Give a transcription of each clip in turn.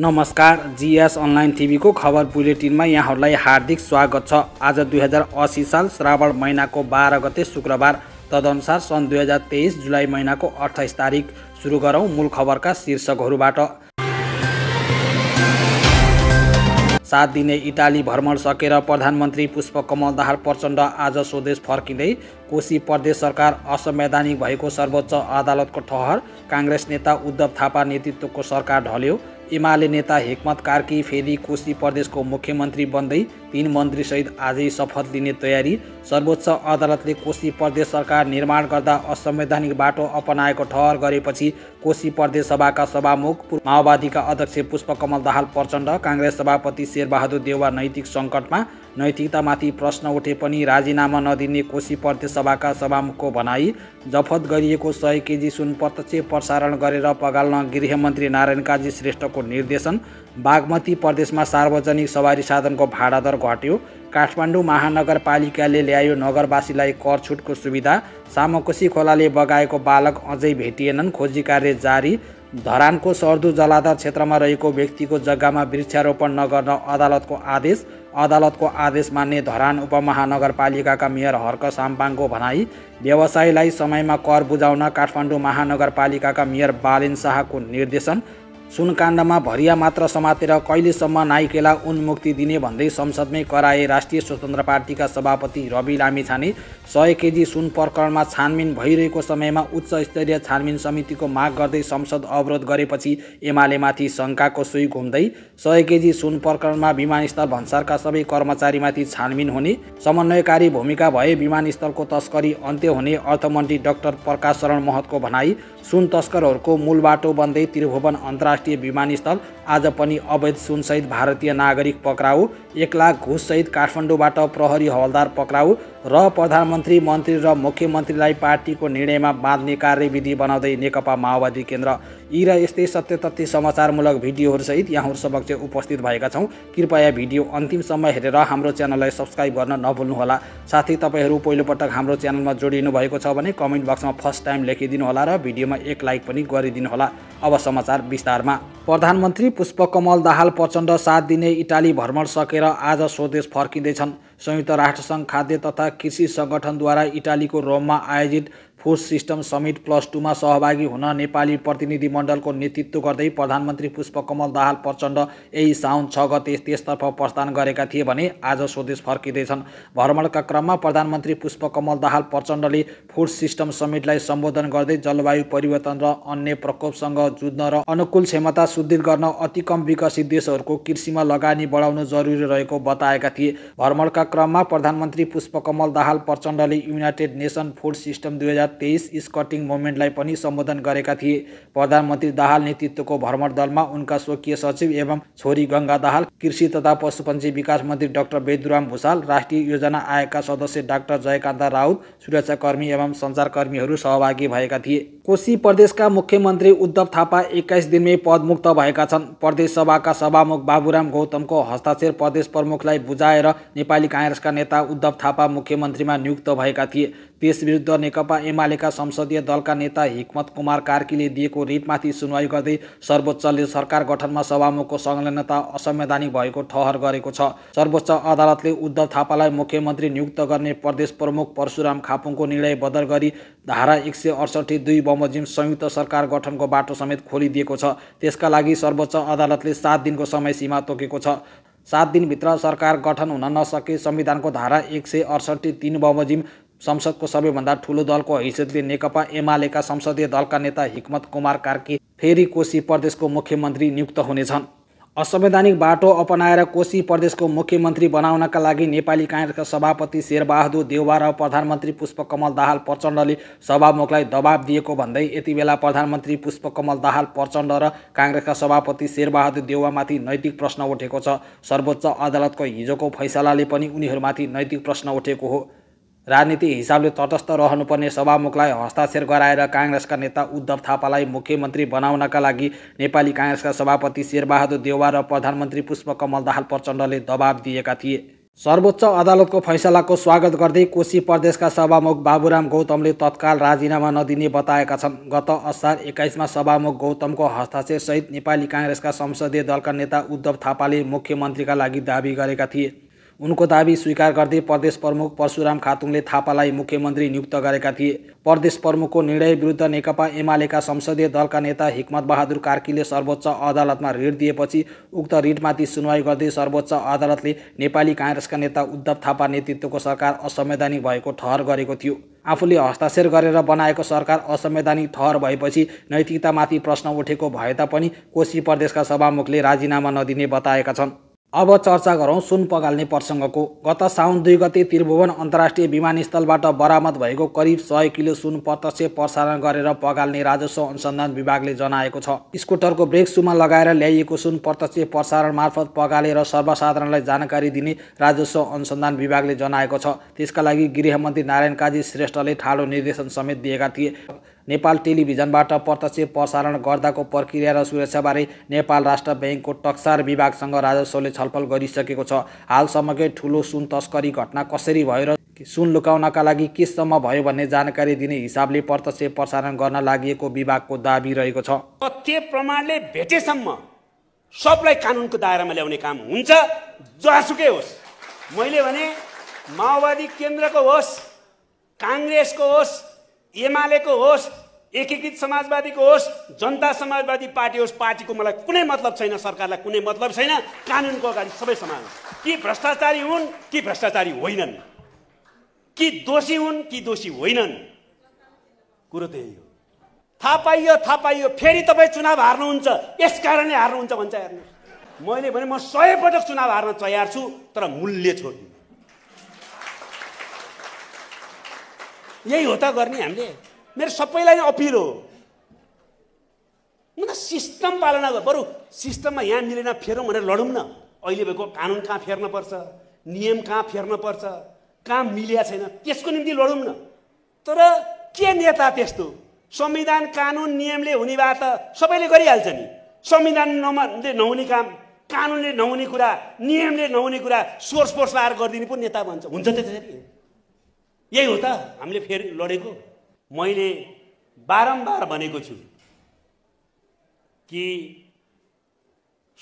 नमस्कार GS online टिभीको खबर बुलेटिनमा यहाँहरूलाई हार्दिक स्वागत छ आज दुई हजार असी साल श्रावण महिनाको बाह्र गते शुक्रबार तदनुसार सन् दुई हजार तेइस जुलाई महिनाको अठाइस तारिक सुरु गरौँ मूल खबरका शीर्षकहरूबाट सात दिने इटाली भ्रमण सकेर प्रधानमन्त्री पुष्पकमल दाहाल प्रचण्ड आज स्वदेश फर्किँदै कोशी प्रदेश सरकार असंवैधानिक भएको सर्वोच्च अदालतको ठहर काङ्ग्रेस नेता उद्धव थापा नेतृत्वको सरकार ढल्यो एमाले नेता हेकमत कार्की फेरि कोशी प्रदेशको मुख्यमन्त्री बन्दै तीन मन्त्रीसहित आजै शपथ लिने तयारी सर्वोच्च अदालतले कोशी प्रदेश सरकार निर्माण गर्दा असंवैधानिक बाटो अपनाएको ठहर गरेपछि कोशी प्रदेश सभाका सभामुख माओवादीका अध्यक्ष पुष्पकमल दाहाल प्रचण्ड काङ्ग्रेस सभापति शेरबहादुर देउवा नैतिक सङ्कटमा नैतिकतामाथि प्रश्न उठे पनि राजीनामा नदिने कोशी प्रदेश सभाका सभामुखको भनाई जफत गरिएको सय केजी सुन प्रत्यक्ष प्रसारण गरेर पगाल्न गृहमन्त्री नारायण काजी श्रेष्ठको निर्देशन बागमती प्रदेशमा सार्वजनिक सवारी साधनको भाडा दर घट्यो काठमाडौँ महानगरपालिकाले ल्यायो नगरवासीलाई कर छुटको सुविधा सामकोशी खोलाले बगाएको बालक अझै भेटिएनन् खोजी कार्य जारी धरानको सर्दु जलाधार क्षेत्रमा रहेको व्यक्तिको जग्गामा वृक्षारोपण नगर्न अदालतको आदेश अदालतको आदेश मान्ने धरान उपमहानगरपालिकाका मेयर हर्क साम्पाङको भनाई व्यवसायीलाई समयमा कर बुझाउन काठमाडौँ महानगरपालिकाका मेयर बालेन शाहको निर्देशन सुनकाण्डमा भरिया मात्र समातेर कहिलेसम्म नाइकेला उन्मुक्ति दिने भन्दै संसदमै कराए राष्ट्रिय स्वतन्त्र पार्टीका सभापति रवि लामिछाने सय केजी सुन प्रकरणमा छानबिन भइरहेको समयमा उच्च स्तरीय छानबिन समितिको माग गर्दै संसद अवरोध गरेपछि एमालेमाथि शङ्काको सुई घुम्दै सय केजी सुन प्रकरणमा विमानस्थल भन्सारका सबै कर्मचारीमाथि छानबिन हुने समन्वयकारी भूमिका भए विमानस्थलको तस्करी अन्त्य हुने अर्थमन्त्री डाक्टर प्रकाश शरण महतको भनाई सुन तस्करहरूको मूल बाटो बन्दै त्रिभुवन अन्तर्राष्ट्रिय अन्तर्राष्ट्रिय विमानस्थल आज पनि अवैध सुनसहित भारतीय नागरिक पक्राउ एक लाख घुससहित काठमाडौँबाट प्रहरी हवलदार पक्राउ र प्रधानमन्त्री मन्त्री र मुख्यमन्त्रीलाई पार्टीको निर्णयमा बाँध्ने कार्यविधि बनाउँदै नेकपा माओवादी केन्द्र यी र यस्तै सत्य तथ्य समाचारमूलक भिडियोहरूसहित यहाँहरू समक्ष उपस्थित भएका छौँ कृपया भिडियो अन्तिमसम्म हेरेर हाम्रो च्यानललाई सब्सक्राइब गर्न नभुल्नुहोला साथै तपाईँहरू पहिलोपटक हाम्रो च्यानलमा जोडिनु भएको छ भने कमेन्ट बक्समा फर्स्ट टाइम लेखिदिनुहोला र भिडियोमा एक लाइक पनि गरिदिनुहोला अब समाचार विस्तारमा प्रधानमन्त्री पुष्पकमल दाहाल प्रचण्ड सात दिने इटाली भ्रमण सकेर आज स्वदेश फर्किँदैछन् संयुक्त राष्ट्रसङ्घ खाद्य तथा कृषि सङ्गठनद्वारा इटालीको रोममा आयोजित फुड सिस्टम समिट प्लस टूमा सहभागी हुन नेपाली प्रतिनिधिमण्डलको नेतृत्व गर्दै प्रधानमन्त्री पुष्पकमल दाहाल प्रचण्ड यही साउन छ गते त्यसतर्फ प्रस्थान गरेका थिए भने आज स्वदेश फर्किँदैछन् भ्रमणका क्रममा प्रधानमन्त्री पुष्पकमल दाहाल प्रचण्डले फुड सिस्टम समिटलाई सम्बोधन गर्दै जलवायु परिवर्तन र अन्य प्रकोपसँग जुझ्न र अनुकूल क्षमता सुदृढ गर्न अति कम विकसित देशहरूको कृषिमा लगानी बढाउनु जरुरी रहेको बताएका थिए भ्रमणका क्रममा प्रधानमन्त्री पुष्पकमल दाहाल प्रचण्डले युनाइटेड नेसन फुड सिस्टम दुई हजार तेइस स्कटिङ मुभमेन्टलाई पनि सम्बोधन गरेका थिए प्रधानमन्त्री दाहाल नेतृत्वको भ्रमण दलमा उनका स्वकीय सचिव एवं छोरी गङ्गा दाहाल कृषि तथा पशुपन्जी विकास मन्त्री डाक्टर बेदुराम भूषाल राष्ट्रिय योजना आयोगका सदस्य डाक्टर जयकान्त राउत सुरक्षाकर्मी एवं सञ्चारकर्मीहरू सहभागी भएका थिए कोशी प्रदेशका मुख्यमन्त्री उद्धव थापा एक्काइस दिनमै पदमुक्त भएका छन् प्रदेश सभाका सभामुख बाबुराम गौतमको हस्ताक्षर प्रदेश प्रमुखलाई बुझाएर नेपाली काङ्ग्रेसका नेता उद्धव थापा मुख्यमन्त्रीमा नियुक्त भएका थिए त्यसविरुद्ध नेकपा एमालेका संसदीय दलका नेता हिक्मत कुमार कार्कीले दिएको रिटमाथि सुनवाई गर्दै सर्वोच्चले सरकार गठनमा सभामुखको संलग्नता असंवैधानिक भएको ठहर गरेको छ सर्वोच्च अदालतले उद्धव थापालाई मुख्यमन्त्री नियुक्त गर्ने प्रदेश प्रमुख परशुराम खापुङको निर्णय बदल गरी धारा एक सय अडसठी दुई बमोजिम संयुक्त सरकार गठनको बाटो समेत खोलिदिएको छ त्यसका लागि सर्वोच्च अदालतले सात दिनको समय सीमा तोकेको छ सात दिनभित्र सरकार गठन हुन नसके संविधानको धारा एक सय अडसट्ठी तिन बमोजिम संसदको सबैभन्दा ठुलो दलको हैसियतले नेकपा एमालेका संसदीय दलका नेता हिक्मत कुमार कार्की फेरि कोशी प्रदेशको मुख्यमन्त्री नियुक्त हुनेछन् असंवैधानिक बाटो अपनाएर कोशी प्रदेशको मुख्यमन्त्री बनाउनका लागि नेपाली काङ्ग्रेसका सभापति शेरबहादुर देउवा र प्रधानमन्त्री पुष्पकमल दाहाल प्रचण्डले सभामुखलाई दबाब दिएको भन्दै यति बेला प्रधानमन्त्री पुष्पकमल दाहाल प्रचण्ड र काङ्ग्रेसका सभापति शेरबहादुर देउवामाथि नैतिक प्रश्न उठेको छ सर्वोच्च अदालतको हिजोको फैसलाले पनि उनीहरूमाथि नैतिक प्रश्न उठेको हो राजनीति हिसाबले तटस्थ रहनुपर्ने सभामुखलाई हस्ताक्षर गराएर काङ्ग्रेसका नेता उद्धव थापालाई मुख्यमन्त्री बनाउनका लागि नेपाली काङ्ग्रेसका सभापति शेरबहादुर देवा र प्रधानमन्त्री पुष्पकमल दाहाल प्रचण्डले दबाब दिएका थिए सर्वोच्च अदालतको फैसलाको स्वागत गर्दै कोशी प्रदेशका सभामुख बाबुराम गौतमले तत्काल राजीनामा नदिने बताएका छन् गत असार एक्काइसमा सभामुख गौतमको हस्ताक्षरसहित नेपाली काङ्ग्रेसका संसदीय दलका नेता उद्धव थापाले मुख्यमन्त्रीका लागि दावी गरेका थिए उनको दावी स्वीकार गर्दै प्रदेश प्रमुख परशुराम खातुङले थापालाई मुख्यमन्त्री नियुक्त गरेका थिए प्रदेश प्रमुखको निर्णय विरुद्ध नेकपा एमालेका संसदीय दलका नेता हिक्मत बहादुर कार्कीले सर्वोच्च अदालतमा रिट दिएपछि उक्त रिटमाथि सुनवाई गर्दै सर्वोच्च अदालतले नेपाली काङ्ग्रेसका नेता उद्धव थापा नेतृत्वको सरकार असंवैधानिक भएको ठहर गरेको थियो आफूले हस्ताक्षर गरेर बनाएको सरकार असंवैधानिक ठहर भएपछि नैतिकतामाथि प्रश्न उठेको भए तापनि कोशी प्रदेशका सभामुखले राजीनामा नदिने बताएका छन् अब चर्चा गरौँ सुन पगाल्ने प्रसङ्गको गत साउन दुई गते त्रिभुवन अन्तर्राष्ट्रिय विमानस्थलबाट बरामद भएको करिब सय किलो सुन प्रत्यक्ष प्रसारण गरेर पगाल्ने राजस्व अनुसन्धान विभागले जनाएको छ स्कुटरको ब्रेक सुमा लगाएर ल्याइएको सुन प्रत्यक्ष प्रसारण मार्फत पगालेर सर्वसाधारणलाई जानकारी दिने राजस्व अनुसन्धान विभागले जनाएको छ त्यसका लागि गृहमन्त्री नारायण काजी श्रेष्ठले ठाडो निर्देशन समेत दिएका थिए नेपाल टेलिभिजनबाट प्रत्यक्ष प्रसारण गर्दाको प्रक्रिया र सुरक्षाबारे नेपाल राष्ट्र ब्याङ्कको टक्सार विभागसँग राजस्वले छलफल गरिसकेको छ हालसम्मकै ठुलो सुन तस्करी घटना कसरी भयो र सुन लुकाउनका लागि केसम्म भयो भन्ने जानकारी दिने हिसाबले प्रत्यक्ष प्रसारण गर्न लागि विभागको दावी रहेको छ तथ्य प्रमाणले भेटेसम्म सबलाई कानुनको दायरामा ल्याउने काम हुन्छ जहाँसुकै होस् मैले भने माओवादी केन्द्रको होस् काङ्ग्रेसको होस् एमालेको होस् एकीकृत समाजवादीको होस् जनता समाजवादी पार्टी होस् पार्टीको मलाई कुनै मतलब छैन सरकारलाई कुनै मतलब छैन कानुनको अगाडि सबै समान कि भ्रष्टाचारी हुन् कि भ्रष्टाचारी होइनन् कि दोषी हुन् कि दोषी होइनन् कुरो त्यही हो थाहा पाइयो थाहा पाइयो फेरि तपाईँ चुनाव हार्नुहुन्छ यस कारणले हार्नुहुन्छ भन्छ हेर्नु मैले भने म सयपटक चुनाव हार्न तयार छु तर मूल्य छोड्नु यही हो त गर्ने हामीले मेरो सबैलाई नै अपिल हो म त सिस्टम पालना गर बरु सिस्टममा यहाँ मिलेन फेरौँ भनेर लडौँ न अहिले भएको कानुन कहाँ फेर्न पर्छ नियम कहाँ फेर्नपर्छ कहाँ मिलिया छैन त्यसको निम्ति लडौँ न तर के नेता त्यस्तो संविधान कानुन नियमले हुने भए त सबैले गरिहाल्छ नि संविधान नमा नहुने काम कानुनले नहुने कुरा नियमले नहुने कुरा सोर्स फोर्स लाएर गरिदिने पो नेता भन्छ हुन्छ त्यसरी यही हो त हामीले फेरि लडेको मैले बारम्बार भनेको छु कि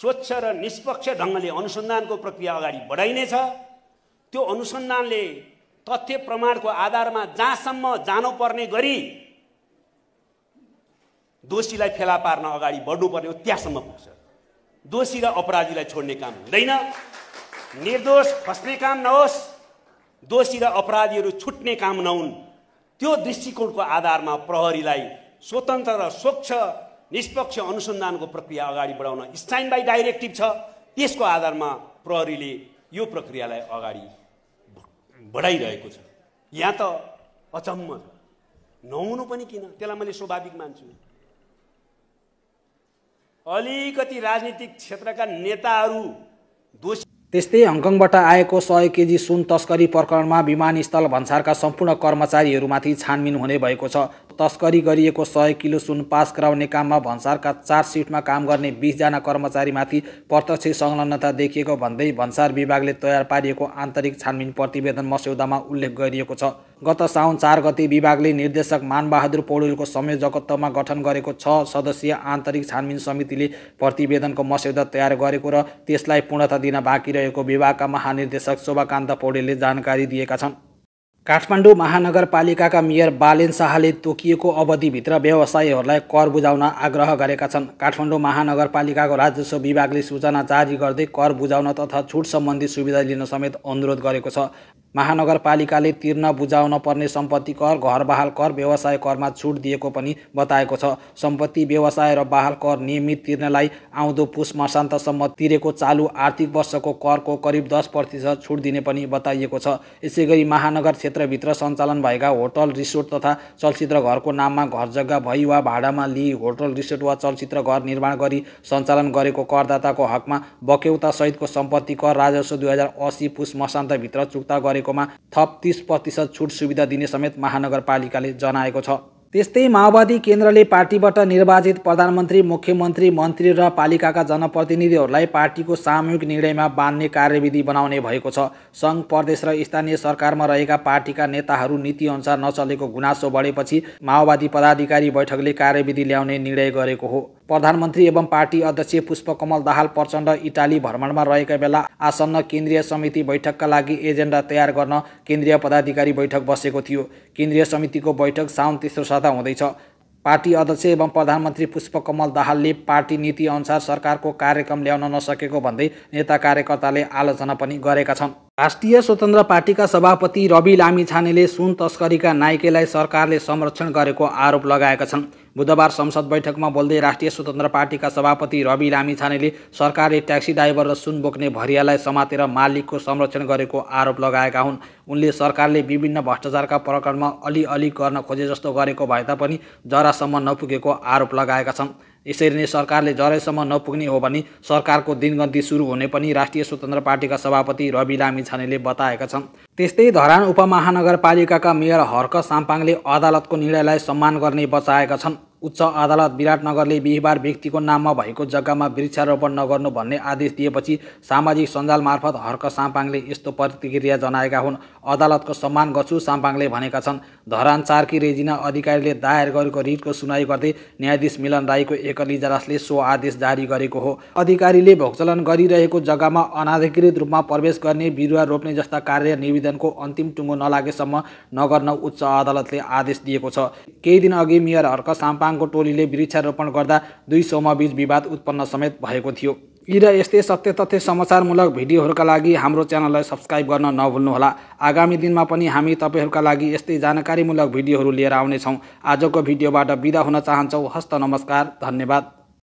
स्वच्छ र निष्पक्ष ढङ्गले अनुसन्धानको प्रक्रिया अगाडि बढाइनेछ त्यो अनुसन्धानले तथ्य प्रमाणको आधारमा जहाँसम्म जानुपर्ने गरी दोषीलाई फेला पार्न अगाडि बढ्नुपर्ने हो त्यहाँसम्म पुग्छ दोषी र अपराधीलाई छोड्ने काम हुँदैन निर्दोष फस्ने काम नहोस् दोषी र अपराधीहरू छुट्ने काम नहुन् त्यो दृष्टिकोणको आधारमा प्रहरीलाई स्वतन्त्र र स्वच्छ निष्पक्ष अनुसन्धानको प्रक्रिया अगाडि बढाउन स्टाइन बाई डाइरेक्टिभ छ त्यसको आधारमा प्रहरीले यो प्रक्रियालाई अगाडि बढाइरहेको छ यहाँ त अचम्म छ नहुनु पनि किन त्यसलाई मैले स्वाभाविक मान्छु अलिकति राजनीतिक क्षेत्रका नेताहरू दोषी त्यस्तै हङकङबाट आएको सय केजी सुन तस्करी प्रकरणमा विमानस्थल भन्सारका सम्पूर्ण कर्मचारीहरूमाथि छानबिन हुने भएको छ तस्करी गरिएको सय किलो सुन पास गराउने काममा भन्सारका चार सिटमा काम गर्ने बिसजना कर्मचारीमाथि प्रत्यक्ष संलग्नता देखिएको भन्दै भन्सार विभागले तयार पारिएको आन्तरिक छानबिन प्रतिवेदन मस्यौदामा उल्लेख गरिएको छ गत साउन चार गते विभागले निर्देशक मानबहादुर पौडेलको संयोजकत्वमा गठन गरेको छ सदस्यीय आन्तरिक छानबिन समितिले प्रतिवेदनको मस्यौदा तयार गरेको र त्यसलाई पूर्णता दिन बाँकी रहेको विभागका महानिर्देशक शोभाकान्त पौडेलले जानकारी दिएका छन् काठमाडौँ महानगरपालिकाका मेयर बालेन शाहले तोकिएको अवधिभित्र व्यवसायीहरूलाई कर बुझाउन आग्रह गरेका छन् काठमाडौँ महानगरपालिकाको राजस्व विभागले सूचना जारी गर्दै कर बुझाउन तथा छुट सम्बन्धी सुविधा लिन समेत अनुरोध गरेको छ महानगरपालिकाले तिर्न बुझाउन पर्ने सम्पत्ति कर घर बहाल कर व्यवसाय करमा छुट दिएको पनि बताएको छ सम्पत्ति व्यवसाय र बहाल कर नियमित तिर्नलाई आउँदो पुष मसान्तसम्म तिरेको चालु आर्थिक वर्षको करको करिब दस प्रतिशत छुट दिने पनि बताइएको छ यसै गरी महानगर क्षेत्रभित्र सञ्चालन भएका होटल रिसोर्ट तथा चलचित्र घरको नाममा घर जग्गा भई वा भाडामा लिई होटल रिसोर्ट वा चलचित्र घर निर्माण गरी सञ्चालन गरेको करदाताको हकमा सहितको सम्पत्ति कर राजस्व दुई हजार असी पुष मसान्तभित्र चुक्ता गरे गरेकोमा थप तिस प्रतिशत छुट सुविधा दिने समेत महानगरपालिकाले जनाएको छ त्यस्तै माओवादी केन्द्रले पार्टीबाट निर्वाचित प्रधानमन्त्री मुख्यमन्त्री मन्त्री र पालिकाका जनप्रतिनिधिहरूलाई पार्टीको सामूहिक निर्णयमा बाँध्ने कार्यविधि बनाउने भएको छ सङ्घ प्रदेश र स्थानीय सरकारमा रहेका पार्टीका नेताहरू नीतिअनुसार नचलेको गुनासो बढेपछि माओवादी पदाधिकारी बैठकले कार्यविधि ल्याउने निर्णय गरेको हो प्रधानमन्त्री एवं पार्टी अध्यक्ष पुष्पकमल दाहाल प्रचण्ड इटाली भ्रमणमा रहेका बेला आसन्न केन्द्रीय समिति बैठकका लागि एजेन्डा तयार गर्न केन्द्रीय पदाधिकारी बैठक बसेको थियो केन्द्रीय समितिको बैठक साउन तेस्रो साता हुँदैछ पार्टी अध्यक्ष एवं प्रधानमन्त्री पुष्पकमल दाहालले पार्टी नीति अनुसार सरकारको कार्यक्रम ल्याउन नसकेको भन्दै नेता कार्यकर्ताले आलोचना पनि गरेका छन् राष्ट्रिय स्वतन्त्र पार्टीका सभापति रवि लामिछानेले सुन तस्करीका नाइकेलाई सरकारले संरक्षण गरेको आरोप लगाएका छन् बुधबार संसद बैठकमा बोल्दै राष्ट्रिय स्वतन्त्र पार्टीका सभापति रवि लामिछानेले सरकारले ट्याक्सी ड्राइभर र सुन बोक्ने भरियालाई समातेर मालिकको संरक्षण गरेको आरोप लगाएका हुन् उनले सरकारले विभिन्न भ्रष्टाचारका प्रकरणमा अलिअलि गर्न खोजे जस्तो गरेको भए तापनि जरासम्म नपुगेको आरोप लगाएका छन् यसरी नै सरकारले जरैसम्म नपुग्ने हो भने सरकारको दिनगन्ती सुरु हुने पनि राष्ट्रिय स्वतन्त्र पार्टीका सभापति रवि लामी छानेले बताएका छन् त्यस्तै धरान उपमहानगरपालिकाका मेयर हर्क साम्पाङले अदालतको निर्णयलाई सम्मान गर्ने बताएका छन् उच्च अदालत विराटनगरले बिहिबार व्यक्तिको नाममा भएको जग्गामा वृक्षारोपण नगर्नु भन्ने आदेश दिएपछि सामाजिक सञ्जाल मार्फत हर्क साम्पाङले यस्तो प्रतिक्रिया जनाएका हुन् अदालतको सम्मान गर्छु साम्पाङले भनेका छन् धरान चारकी रेजिना अधिकारीले दायर गरेको रिटको सुनवाई गर्दै न्यायाधीश मिलन राईको एकल इजलासले सो आदेश जारी गरेको हो अधिकारीले भोगचलन गरिरहेको जग्गामा अनाधिकृत रूपमा प्रवेश गर्ने बिरुवा रोप्ने जस्ता कार्य निवेदनको अन्तिम टुङ्गो नलागेसम्म नगर्न उच्च अदालतले आदेश दिएको छ केही दिन अघि मेयर हर्क साम्पाङ तामाङको टोलीले वृक्षारोपण गर्दा दुई सौमा बीच विवाद उत्पन्न समेत भएको थियो यी र यस्तै सत्य तथ्य समाचारमूलक भिडियोहरूका लागि हाम्रो च्यानललाई सब्सक्राइब गर्न नभुल्नुहोला आगामी दिनमा पनि हामी तपाईँहरूका लागि यस्तै जानकारीमूलक भिडियोहरू लिएर आउनेछौँ आजको भिडियोबाट बिदा हुन चाहन्छौँ हस्त नमस्कार धन्यवाद